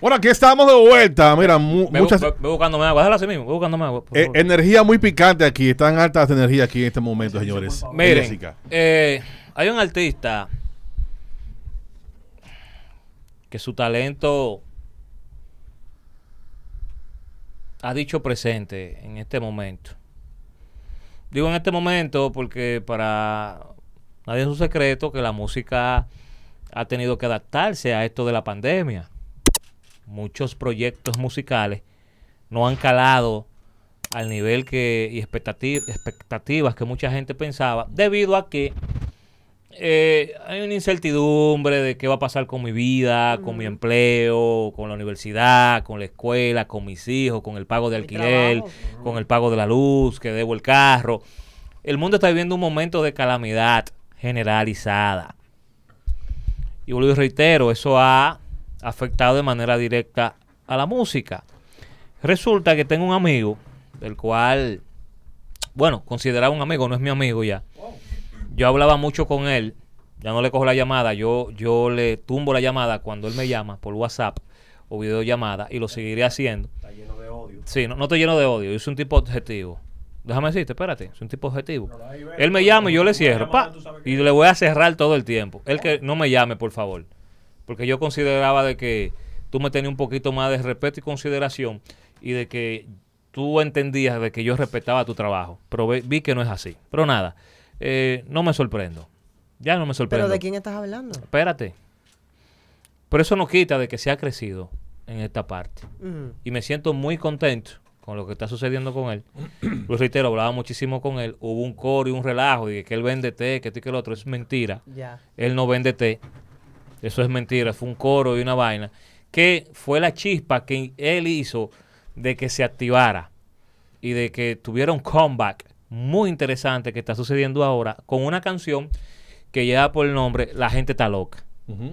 Bueno, aquí estamos de vuelta. Mira, muchas. buscándome agua, así mismo. voy buscándome agua. Eh, energía muy picante aquí. Están altas de energía aquí en este momento, señores. Miren, eh, hay un artista que su talento ha dicho presente en este momento. Digo en este momento porque para nadie es un secreto que la música ha tenido que adaptarse a esto de la pandemia muchos proyectos musicales no han calado al nivel que y expectativas que mucha gente pensaba, debido a que eh, hay una incertidumbre de qué va a pasar con mi vida, con mi empleo, con la universidad, con la escuela, con mis hijos, con el pago de alquiler, con el pago de la luz, que debo el carro. El mundo está viviendo un momento de calamidad generalizada. Y vuelvo y reitero, eso ha afectado de manera directa a la música. Resulta que tengo un amigo, del cual, bueno, considerado un amigo, no es mi amigo ya. Yo hablaba mucho con él, ya no le cojo la llamada, yo, yo le tumbo la llamada cuando él me llama por WhatsApp o videollamada y lo seguiré haciendo. Está lleno de odio. Sí, no, no te lleno de odio, yo soy un tipo objetivo. Déjame decirte, espérate, es un tipo objetivo. Él me llama y yo le cierro, pa, y le voy a cerrar todo el tiempo. Él que no me llame, por favor porque yo consideraba de que tú me tenías un poquito más de respeto y consideración y de que tú entendías de que yo respetaba tu trabajo, pero vi que no es así. Pero nada, eh, no me sorprendo. Ya no me sorprendo. ¿Pero de quién estás hablando? Espérate. Pero eso no quita de que se ha crecido en esta parte. Y me siento muy contento con lo que está sucediendo con él. Lo reitero, hablaba muchísimo con él. Hubo un coro y un relajo y que él vende té, que esto y que el otro. Es mentira. Él no vende té. Eso es mentira, fue un coro y una vaina. Que fue la chispa que él hizo de que se activara y de que tuviera un comeback muy interesante que está sucediendo ahora con una canción que lleva por el nombre La gente está loca.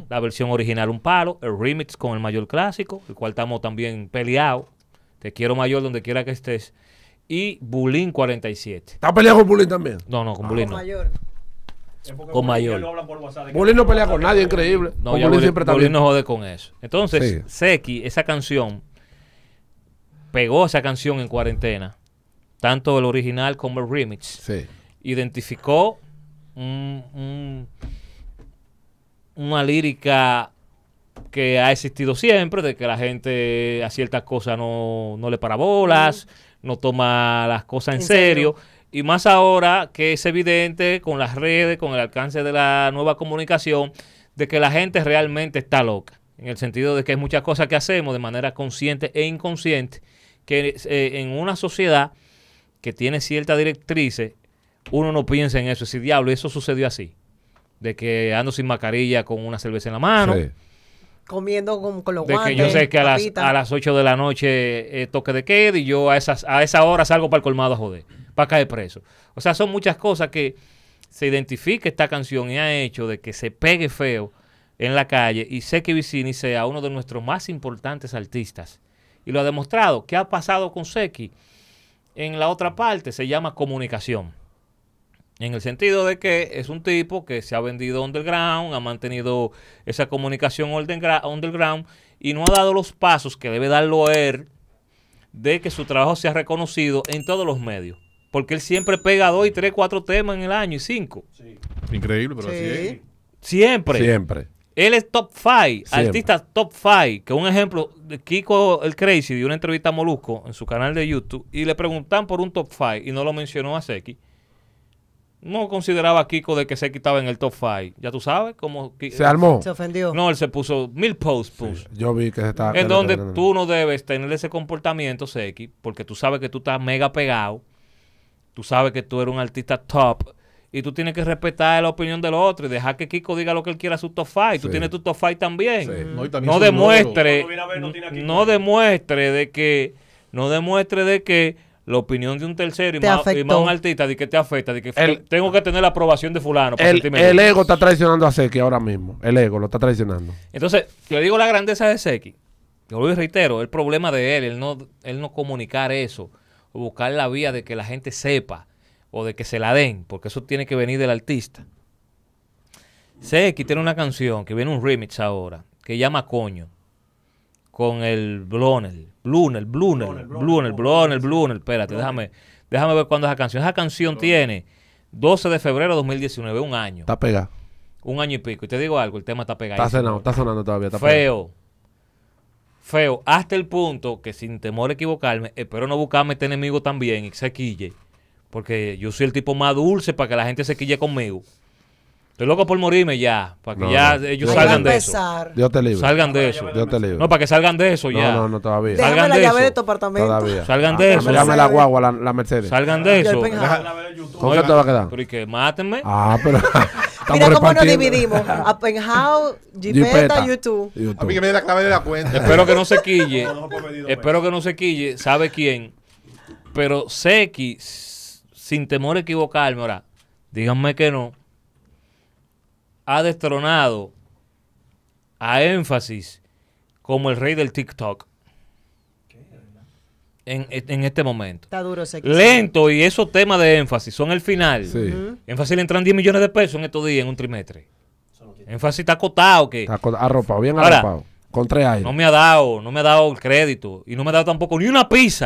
La versión original Un Palo, el remix con el Mayor Clásico, el cual estamos también peleados. Te quiero Mayor donde quiera que estés. Y Bulín 47. ¿Está peleado con Bulín también? No, no, con ah. Bulín no. Mayor con mayor. Bolín no pelea con nadie, increíble. No, siempre Bolín no jode con eso. Entonces, Seki, esa canción, pegó esa canción en cuarentena, tanto el original como el remix. Identificó una lírica que ha existido siempre, de que la gente a ciertas cosas no, le para bolas, mm. no toma las cosas en, serio y más ahora que es evidente con las redes, con el alcance de la nueva comunicación, de que la gente realmente está loca. En el sentido de que hay muchas cosas que hacemos de manera consciente e inconsciente, que eh, en una sociedad que tiene cierta directrices, uno no piensa en eso. ese diablo, eso sucedió así. De que ando sin mascarilla con una cerveza en la mano. Comiendo con, los de guantes. yo sé que a las, a 8 de la noche eh, toque de queda y yo a, esas, a esa hora salgo para el colmado a joder para caer preso. O sea, son muchas cosas que se identifica esta canción y ha hecho de que se pegue feo en la calle y sé Vicini sea uno de nuestros más importantes artistas. Y lo ha demostrado. ¿Qué ha pasado con Seki? En la otra parte se llama comunicación. En el sentido de que es un tipo que se ha vendido underground, ha mantenido esa comunicación underground y no ha dado los pasos que debe darlo a él de que su trabajo sea reconocido en todos los medios porque él siempre pega dos y tres, cuatro temas en el año y cinco. Increíble, pero así es. Siempre. Siempre. Él es top five, artista top five. Que un ejemplo, Kiko el Crazy dio una entrevista a Molusco en su canal de YouTube y le preguntan por un top five y no lo mencionó a Seki. No consideraba a Kiko de que Seki estaba en el top five. Ya tú sabes cómo. Se armó. Se ofendió. No, él se puso mil posts. Post. yo vi que se estaba. En donde tú no debes tener ese comportamiento, Seki, porque tú sabes que tú estás mega pegado tú sabes que tú eres un artista top y tú tienes que respetar la opinión del otro y dejar que Kiko diga lo que él quiera a su top five. Tú tienes tu top five también. No, demuestre, no, demuestre de que, no demuestre de que la opinión de un tercero y más, y un artista de que te afecta, de que tengo que tener la aprobación de fulano. el, ego está traicionando a Seki ahora mismo. El ego lo está traicionando. Entonces, yo digo la grandeza de Seki. Yo lo reitero, el problema de él, él no, él no comunicar eso buscar la vía de que la gente sepa o de que se la den, porque eso tiene que venir del artista. que tiene una canción que viene un remix ahora, que llama Coño, con el Blunel, Blunel, Blunel, Blunel, Blunel, Blunel, espérate, déjame, déjame ver cuándo es esa canción. Esa canción tiene 12 de febrero de 2019, un año. Está pegada. Un año y pico. Y te digo algo, el tema está pegado. Está sonando, está sonando todavía. Está Feo feo, hasta el punto que sin temor a equivocarme, espero no buscarme este enemigo también y se quille, porque yo soy el tipo más dulce para que la gente se quille conmigo. Estoy loco por morirme ya, para que ya ellos salgan de eso. Dios te libre. Salgan de eso. Dios te libre. No, para que salgan de eso ya. No, no, no todavía. Déjame salgan la llave de tu apartamento. Todavía. Salgan ah, de eso. Llame la guagua, la, la Mercedes. Salgan de eso. ¿Cómo qué te va a quedar? Pero y que mátenme. Ah, pero... Mira cómo nos dividimos. Gipeta, YouTube. YouTube. A mí que me dé la clave de la cuenta. Espero que no se quille. espero que no se quille. ¿Sabe quién? Pero Seki, sin temor a equivocarme, ahora, díganme que no, ha destronado a énfasis como el rey del TikTok en, este momento. Lento y esos temas de énfasis son el final. Énfasis le entran 10 millones de pesos en estos días, en un trimestre. Énfasis está acotado. que arropado, bien arropado. Con tres años. No me ha dado, no me ha dado el crédito. Y no me ha dado tampoco ni una pizza.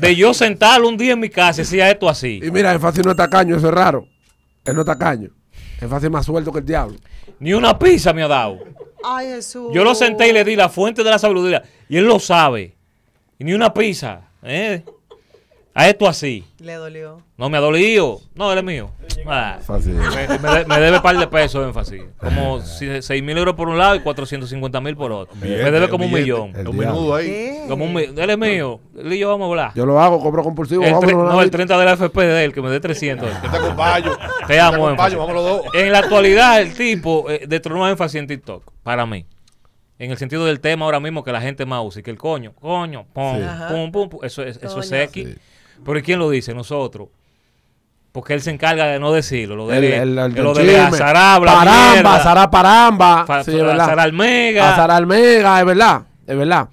de yo sentarlo un día en mi casa y decía esto así. Y mira, Énfasis no está caño, eso es raro. Él no está caño. Énfasis más suelto que el diablo. Ni una pizza me ha dado. Yo lo senté y le di la fuente de la sabiduría. Y él lo sabe. Y ni una pizza. ¿eh? A esto así. Le dolió. No me ha dolido. No, él es mío. Ah. me, debe un me debe par de pesos, énfasis. Como 6 mil euros por un lado y 450 mil por otro. me debe como un millón. Un minuto ahí. Como un millón Él es mío. Él y yo vamos a hablar. Yo lo hago, compro compulsivo. El a el 30 de la FP de él, que me dé 300. Yo te acompaño. Te amo, acompaño, vamos los dos. En la actualidad, el tipo eh, destronó a énfasis en TikTok. Para mí en el sentido del tema ahora mismo que la gente más usa y que el coño, coño, pum, pum, pum, eso es, eso es X. Pero ¿quién lo dice? Nosotros. Porque él se encarga de no decirlo. Lo de, lo de Azará, Paramba, Paramba. sí, es verdad. Ah, es verdad. Es verdad.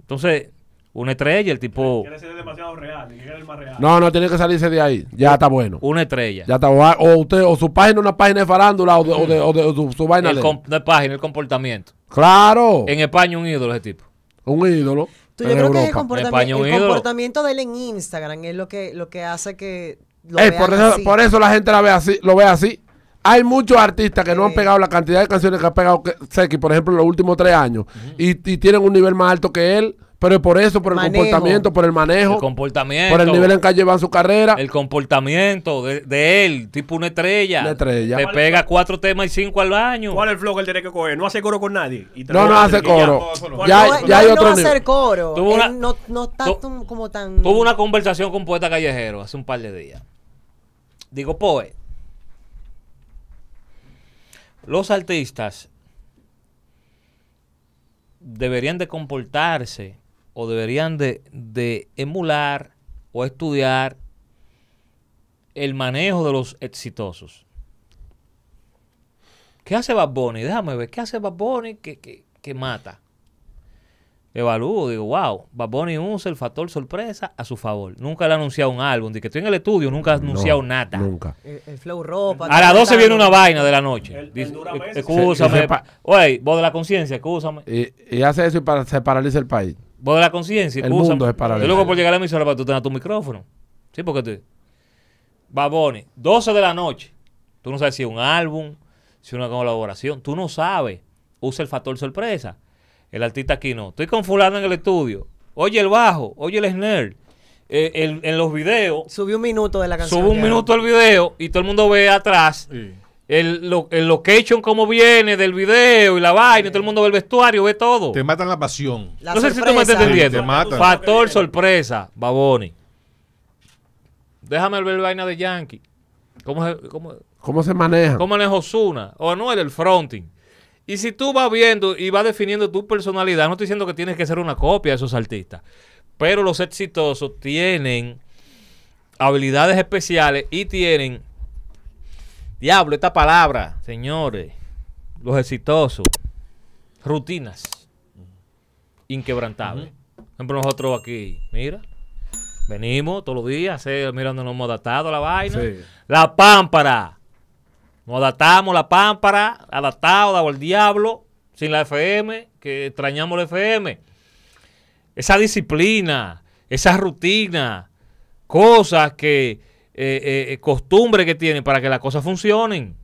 Entonces, una estrella, el tipo... demasiado real. más real. No, no, tiene que salirse de ahí. Ya está bueno. Una estrella. Ya está ah, O, usted, o su página, una página de farándula, o, de, o, de, su, vaina. de página, el comportamiento. Claro. En España un ídolo ese tipo. Un ídolo. yo creo que el, comportamiento, el comportamiento de él en Instagram es lo que, lo que hace que lo eh, por, eso, la gente la ve así, lo ve así. Hay muchos artistas que no han pegado la cantidad de canciones que ha pegado Seki, por ejemplo, en los últimos tres años, y, tienen un nivel más alto que él. Pero es por eso, por el comportamiento, por el manejo. El comportamiento. Por el nivel en que llevan su carrera. El comportamiento de, él, tipo una estrella. Una estrella. pega cuatro temas y cinco al año. ¿Cuál es el flow que él tiene que coger? No hace coro con nadie. no, no hace coro. Ya, no, hay otro no coro. no, no está como tan... Tuvo una conversación con Poeta Callejero hace un par de días. Digo, Poe, los artistas deberían de comportarse o deberían de, emular o estudiar el manejo de los exitosos. ¿Qué hace Bad Bunny? Déjame ver, ¿qué hace Bad Bunny que, mata? Evalúo, digo, wow, Bad Bunny usa el factor sorpresa a su favor. Nunca le ha anunciado un álbum, de que estoy en el estudio, nunca ha anunciado nada. Nunca. El, flow ropa. A las 12 viene una vaina de la noche. oye, voz de la conciencia, excúsame. Y, hace eso y para, se paraliza el país. Vos de la conciencia. El mundo es paralelo. Yo luego por llegar a la emisora para tú tener tu micrófono. Sí, porque te... Babones, 12 de la noche. Tú no sabes si es un álbum, si es una colaboración. Tú no sabes. Usa el factor sorpresa. El artista aquí no. Estoy con fulano en el estudio. Oye el bajo, oye el snare. Eh, en los videos. Subió un minuto de la canción. Subí un minuto el video y todo el mundo ve atrás. Sí el, el location, como viene del video y la vaina, todo el mundo ve el vestuario, ve todo. Te matan la pasión. no sé si tú me estás entendiendo. Factor sorpresa, Baboni. Déjame ver la vaina de Yankee. ¿Cómo, se, ¿Cómo se maneja? ¿Cómo maneja Osuna? O no, el fronting. Y si tú vas viendo y vas definiendo tu personalidad, no estoy diciendo que tienes que ser una copia de esos artistas, pero los exitosos tienen habilidades especiales y tienen Diablo, esta palabra, señores, los exitosos, rutinas inquebrantables. Por ejemplo, nosotros aquí, mira, venimos todos los días, eh, mirando, nos hemos adaptado a la vaina. La pámpara. Nos adaptamos la pámpara, adaptado, dado al diablo, sin la FM, que extrañamos la FM. Esa disciplina, esa rutina, cosas que eh, eh que tiene para que las cosas funcionen.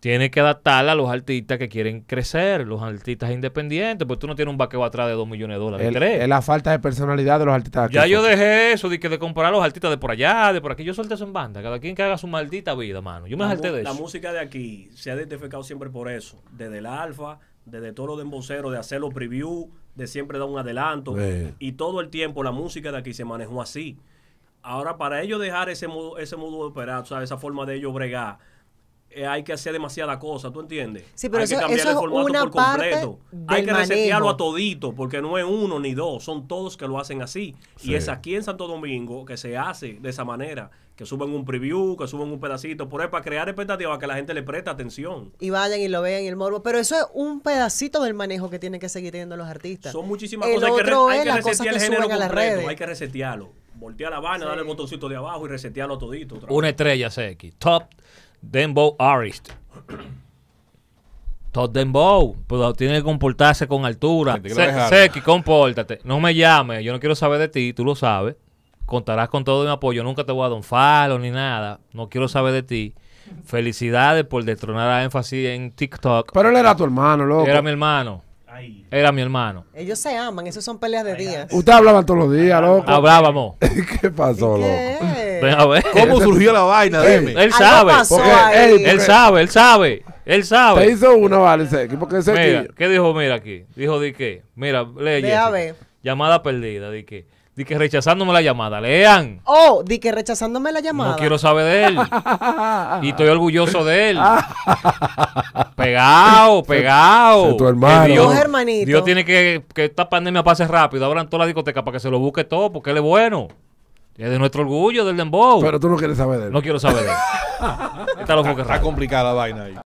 tiene que adaptarla a los artistas que quieren crecer, los artistas independientes, porque tú no tienes un vaqueo atrás de 2 millones de dólares. es la falta de personalidad de los artistas. Ya yo dejé eso de que de comprar a los artistas de por allá, de por aquí. Yo solté eso en banda, cada quien que haga su maldita vida, mano. Yo me salté de eso. La música de aquí se ha identificado siempre por eso, desde el alfa, desde todo lo de embocero, de hacer los preview, de siempre dar un adelanto. Y todo el tiempo la música de aquí se manejó así. Ahora, para ellos dejar ese modo, ese modo de operar, esa forma de ellos bregar, eh, hay que hacer demasiada cosa, ¿tú entiendes? Sí, pero hay eso, que cambiar el formato por completo. Hay que resetearlo a todito, porque no es uno ni dos, son todos que lo hacen así. Y es aquí en Santo Domingo que se hace de esa manera que suben un preview, que suben un pedacito, por ahí para crear expectativas que la gente le preste atención. Y vayan y lo vean y el morbo. Pero eso es un pedacito del manejo que tienen que seguir teniendo los artistas. Son muchísimas cosas. que, hay que resetear el género completo, hay que resetearlo voltea la vaina, dale el botoncito de abajo y resetearlo todito. Una estrella CX. Top Dembow Artist. Top Dembow. Pero tiene que comportarse con altura. Secky compórtate. No me llames. Yo no quiero saber de ti. Tú lo sabes. Contarás con todo mi apoyo. Nunca te voy a don ni nada. No quiero saber de ti. Felicidades por destronar a énfasis en TikTok. Pero él era tu hermano, loco. Era mi hermano. Era mi hermano. Ellos se aman, esos son peleas de días. Ustedes hablaban todos los días, loco. Hablábamos. ¿Qué pasó, loco? ver. ¿Cómo surgió la vaina? Dime. Él sabe. él, él sabe, él sabe. Él sabe. Te hizo una, vale, ¿qué dijo? Mira aquí. Dijo de qué. Mira, lee. Llamada perdida, de qué. Di que rechazándome la llamada, lean. Oh, di que rechazándome la llamada. No quiero saber de él. y estoy orgulloso de él. pegado, pegado. tu hermano. Dios, hermanito. Dios tiene que que esta pandemia pase rápido. Abran toda la discoteca para que se lo busque todo, porque él es bueno. Es de nuestro orgullo, del dembow. Pero tú no quieres saber de él. No quiero saber de él. Está, está complicada la vaina ahí.